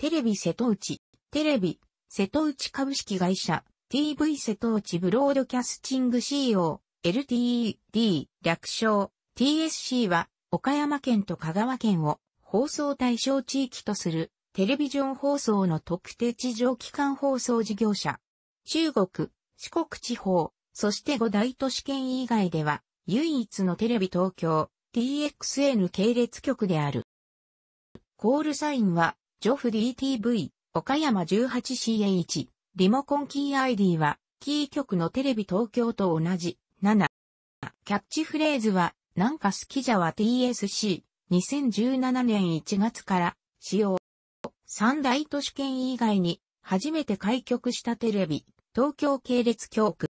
テレビ瀬戸内、テレビ、瀬戸内株式会社、TV 瀬戸内ブロードキャスティング CO、LTED、略称、TSC は、岡山県と香川県を放送対象地域とするテレビジョン放送の特定地上機関放送事業者。中国、四国地方、そして五大都市圏以外では唯一のテレビ東京 TXN 系列局である。コールサインはジョフ DTV、岡山1 8 c h リモコンキー ID は、キー局のテレビ東京と同じ、7。キャッチフレーズは、なんか好きじゃわ TSC、2017年1月から、使用。三大都市圏以外に、初めて開局したテレビ、東京系列教区。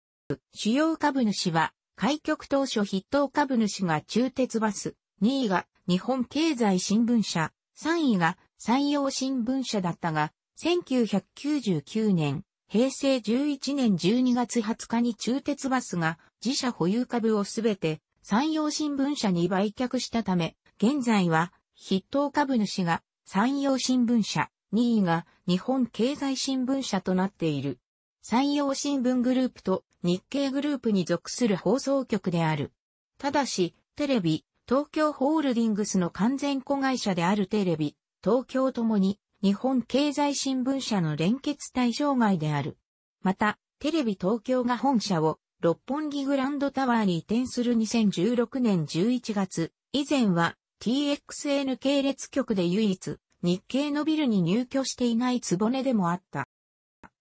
主要株主は、開局当初筆頭株主が中鉄バス、2位が日本経済新聞社、3位が山陽新聞社だったが、1999年、平成11年12月20日に中鉄バスが自社保有株をすべて山陽新聞社に売却したため、現在は筆頭株主が山陽新聞社、2位が日本経済新聞社となっている。山陽新聞グループと日経グループに属する放送局である。ただし、テレビ、東京ホールディングスの完全子会社であるテレビ、東京ともに日本経済新聞社の連結対象外である。また、テレビ東京が本社を六本木グランドタワーに移転する2016年11月、以前は TXN 系列局で唯一日系のビルに入居していないつぼねでもあった。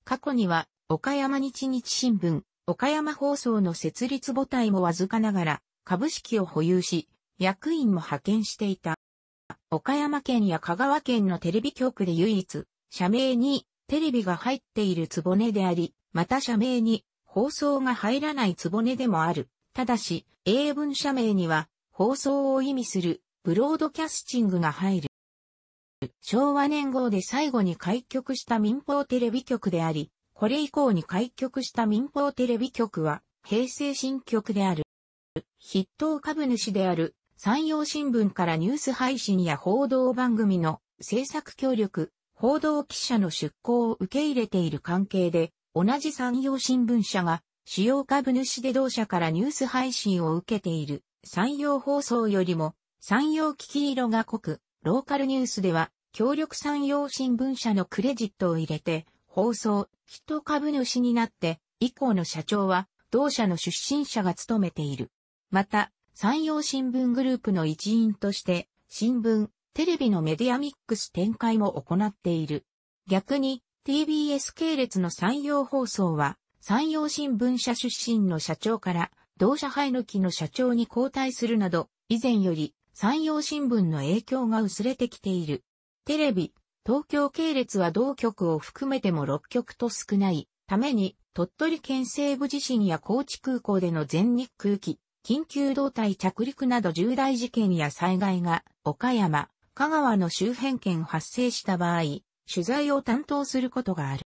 過去には岡山日日新聞、岡山放送の設立母体もわずかながら株式を保有し、役員も派遣していた。岡山県や香川県のテレビ局で唯一、社名にテレビが入っているつぼねであり、また社名に放送が入らないつぼねでもある。ただし、英文社名には放送を意味するブロードキャスティングが入る。昭和年号で最後に開局した民放テレビ局であり、これ以降に開局した民放テレビ局は平成新局である。筆頭株主である山陽新聞からニュース配信や報道番組の制作協力、報道記者の出向を受け入れている関係で、同じ山陽新聞社が主要株主で同社からニュース配信を受けている山陽放送よりも山陽聞き色が濃く、ローカルニュースでは協力山陽新聞社のクレジットを入れて放送、一株主になって以降の社長は同社の出身者が務めている。また、山陽新聞グループの一員として、新聞、テレビのメディアミックス展開も行っている。逆に、TBS 系列の山陽放送は、山陽新聞社出身の社長から、同社配の木の社長に交代するなど、以前より山陽新聞の影響が薄れてきている。テレビ、東京系列は同局を含めても6局と少ないために、鳥取県西部地震や高知空港での全日空機、緊急動態着陸など重大事件や災害が岡山、香川の周辺県発生した場合、取材を担当することがある。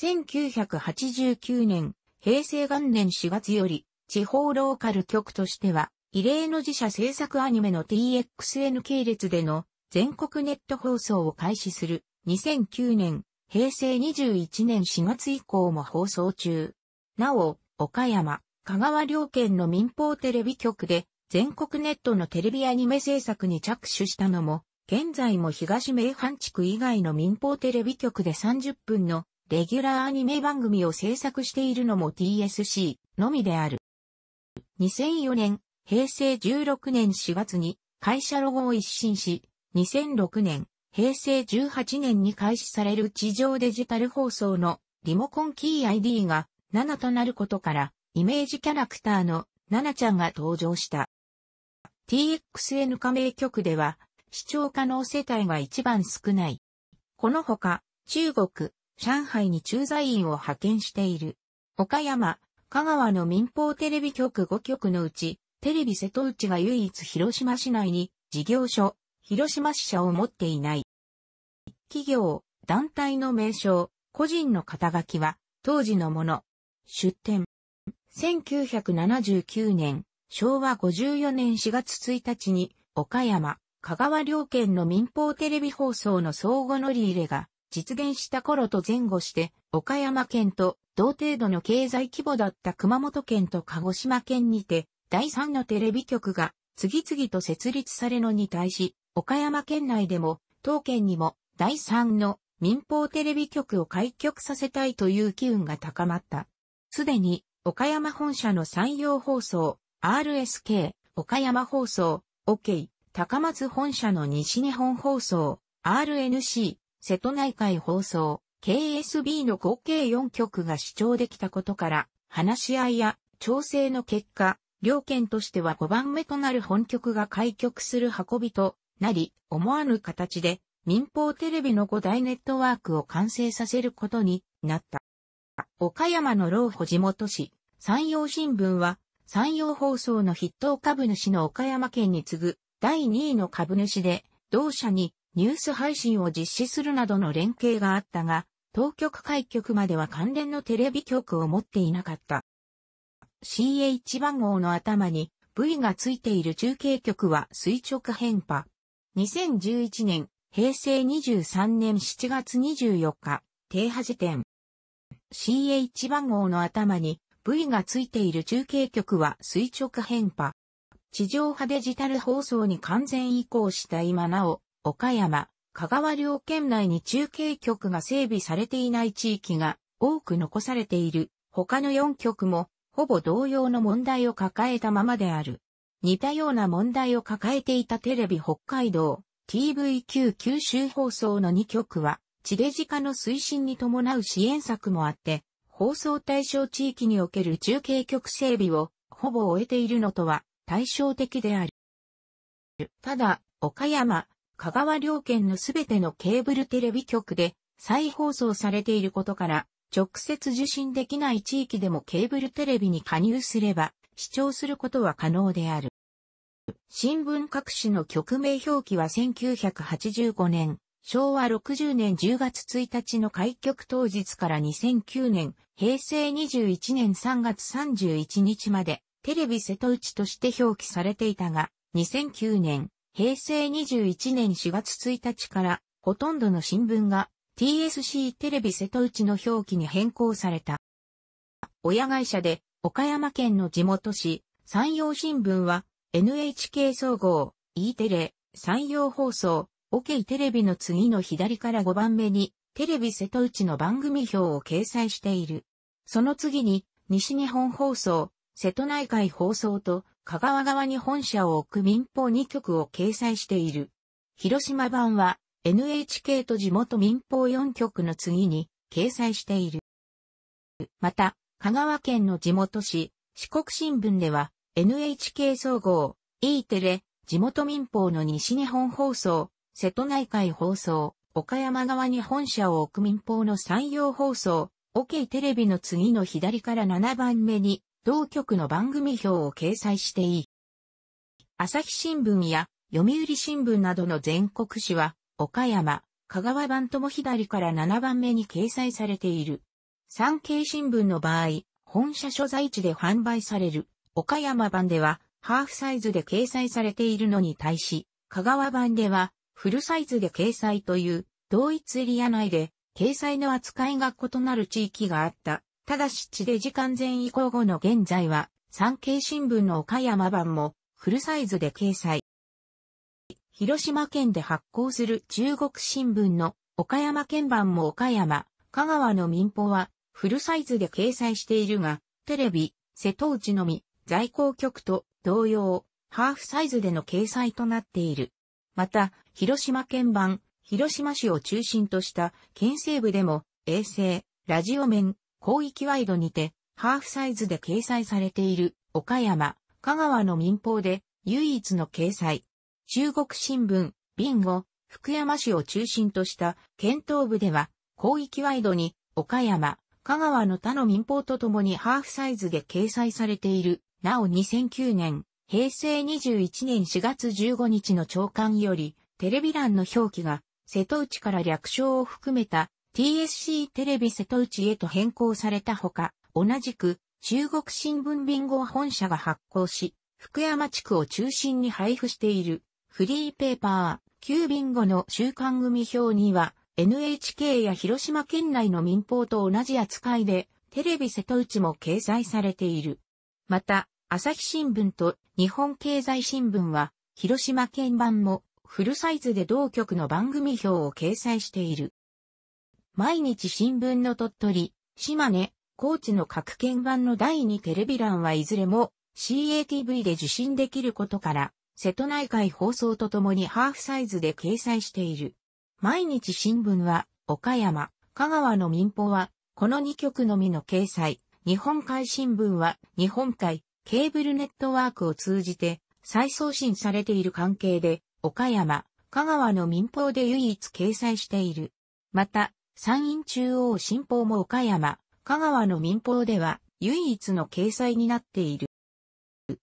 1989年、平成元年4月より、地方ローカル局としては、異例の自社制作アニメの TXN 系列での全国ネット放送を開始する2009年、平成21年4月以降も放送中。なお、岡山、香川両県の民放テレビ局で全国ネットのテレビアニメ制作に着手したのも、現在も東名阪地区以外の民放テレビ局で30分のレギュラーアニメ番組を制作しているのも TSC のみである。2004年、平成16年4月に会社ロゴを一新し、2006年、平成18年に開始される地上デジタル放送のリモコンキー ID が7となることから、イメージキャラクターのナナちゃんが登場した。TXN 加盟局では、視聴可能世帯が一番少ない。このほか、中国、上海に駐在員を派遣している。岡山、香川の民放テレビ局5局のうち、テレビ瀬戸内が唯一広島市内に事業所、広島支社を持っていない。企業、団体の名称、個人の肩書きは当時のもの。出展。1979年、昭和54年4月1日に、岡山、香川両県の民放テレビ放送の相互乗り入れが実現した頃と前後して、岡山県と同程度の経済規模だった熊本県と鹿児島県にて、第3のテレビ局が次々と設立されのに対し、岡山県内でも、当県にも第3の民放テレビ局を開局させたいという機運が高まった。すでに岡山本社の山陽放送、RSK、岡山放送、OK、高松本社の西日本放送、RNC、瀬戸内海放送、KSB の合計4局が視聴できたことから、話し合いや調整の結果、両県としては5番目となる本局が開局する運びとなり、思わぬ形で民放テレビの5大ネットワークを完成させることになった。岡山の老保地元市、山陽新聞は、山陽放送の筆頭株主の岡山県に次ぐ第2位の株主で、同社にニュース配信を実施するなどの連携があったが、当局開局までは関連のテレビ局を持っていなかった。CH 番号の頭に V がついている中継局は垂直変波。2011年、平成23年7月24日、停波時点。CH 番号の頭に V がついている中継局は垂直変化。地上波デジタル放送に完全移行した今なお、岡山、香川両県内に中継局が整備されていない地域が多く残されている。他の4局もほぼ同様の問題を抱えたままである。似たような問題を抱えていたテレビ北海道 TVQ 九州放送の2局は地デジ化の推進に伴う支援策もあって放送対象地域における中継局整備をほぼ終えているのとは対照的である。ただ、岡山、香川両県のすべてのケーブルテレビ局で再放送されていることから、直接受信できない地域でもケーブルテレビに加入すれば、視聴することは可能である。新聞各紙の局名表記は1985年、昭和60年10月1日の開局当日から2009年、平成21年3月31日まで、テレビ瀬戸内として表記されていたが、2009年、平成21年4月1日から、ほとんどの新聞が TSC テレビ瀬戸内の表記に変更された。親会社で、岡山県の地元市、山陽新聞は、NHK 総合、E テレ、山陽放送、OK テレビの次の左から5番目に、テレビ瀬戸内の番組表を掲載している。その次に、西日本放送、瀬戸内海放送と、香川側に本社を置く民放2局を掲載している。広島版は、NHK と地元民放4局の次に、掲載している。また、香川県の地元紙、四国新聞では、NHK 総合、E テレ、地元民放の西日本放送、瀬戸内海放送、岡山側に本社を置く民放の山陽放送、OK テレビの次の左から7番目に、同局の番組表を掲載していい。朝日新聞や読売新聞などの全国紙は、岡山、香川版とも左から7番目に掲載されている。産経新聞の場合、本社所在地で販売される、岡山版では、ハーフサイズで掲載されているのに対し、香川版では、フルサイズで掲載という、同一エリア内で、掲載の扱いが異なる地域があった。ただし地デジ完全移行後の現在は、産経新聞の岡山版も、フルサイズで掲載。広島県で発行する中国新聞の岡山県版も岡山、香川の民放はフルサイズで掲載しているが、テレビ、瀬戸内のみ、在校局と同様、ハーフサイズでの掲載となっている。また、広島県版、広島市を中心とした県西部でも衛星、ラジオ面、広域ワイドにて、ハーフサイズで掲載されている、岡山、香川の民放で、唯一の掲載。中国新聞、ビンゴ、福山市を中心とした県東部では、広域ワイドに、岡山、香川の他の民放とともにハーフサイズで掲載されている。なお2009年、平成21年4月15日の長官より、テレビ欄の表記が、瀬戸内から略称を含めた TSC テレビ瀬戸内へと変更されたほか、同じく中国新聞ビンゴ本社が発行し、福山地区を中心に配布しているフリーペーパー、旧ビンゴの週刊組表には NHK や広島県内の民放と同じ扱いでテレビ瀬戸内も掲載されている。また、朝日新聞と日本経済新聞は広島県版もフルサイズで同局の番組表を掲載している。毎日新聞の鳥取、島根、高知の各県版の第2テレビ欄はいずれも CATV で受信できることから、瀬戸内海放送とともにハーフサイズで掲載している。毎日新聞は、岡山、香川の民放は、この2局のみの掲載。日本海新聞は、日本海、ケーブルネットワークを通じて、再送信されている関係で、岡山、香川の民放で唯一掲載している。また、山陰中央新報も岡山、香川の民放では唯一の掲載になっている。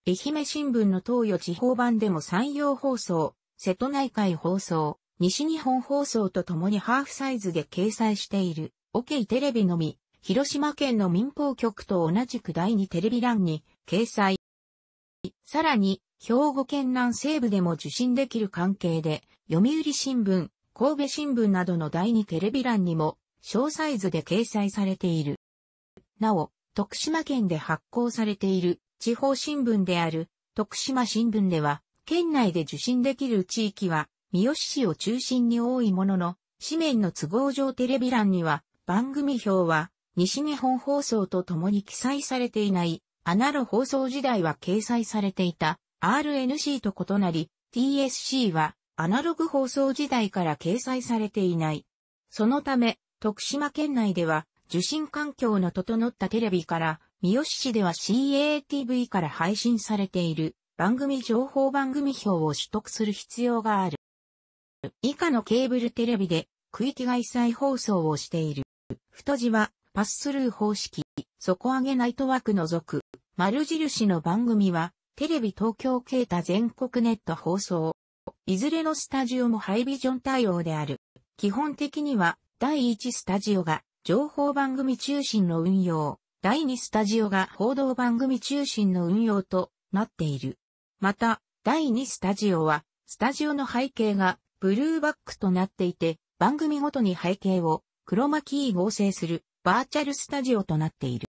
愛媛新聞の東予地方版でも山陽放送、瀬戸内海放送、西日本放送とともにハーフサイズで掲載している、オケイテレビのみ、広島県の民放局と同じく第2テレビ欄に掲載。さらに、兵庫県南西部でも受信できる関係で、読売新聞、神戸新聞などの第二テレビ欄にも、小サイズで掲載されている。なお、徳島県で発行されている地方新聞である徳島新聞では、県内で受信できる地域は、三好市を中心に多いものの、紙面の都合上テレビ欄には、番組表は、西日本放送とともに記載されていない、アナロ放送時代は掲載されていた RNC と異なり、TSC はアナログ放送時代から掲載されていない。そのため、徳島県内では受信環境の整ったテレビから、三好市では CATV から配信されている番組情報番組表を取得する必要がある。以下のケーブルテレビで区域外再放送をしている。太字はパススルー方式、底上げナイトワーク除く、丸印の番組はテレビ東京ケータ全国ネット放送。いずれのスタジオもハイビジョン対応である。基本的には、第1スタジオが情報番組中心の運用、第2スタジオが報道番組中心の運用となっている。また、第2スタジオは、スタジオの背景がブルーバックとなっていて、番組ごとに背景をクロマキー合成するバーチャルスタジオとなっている。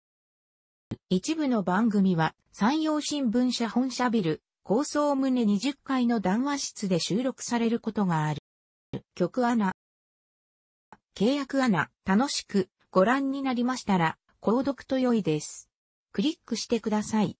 一部の番組は、山陽新聞社本社ビル、高層棟20階の談話室で収録されることがある。曲穴。契約穴、楽しくご覧になりましたら、購読と良いです。クリックしてください。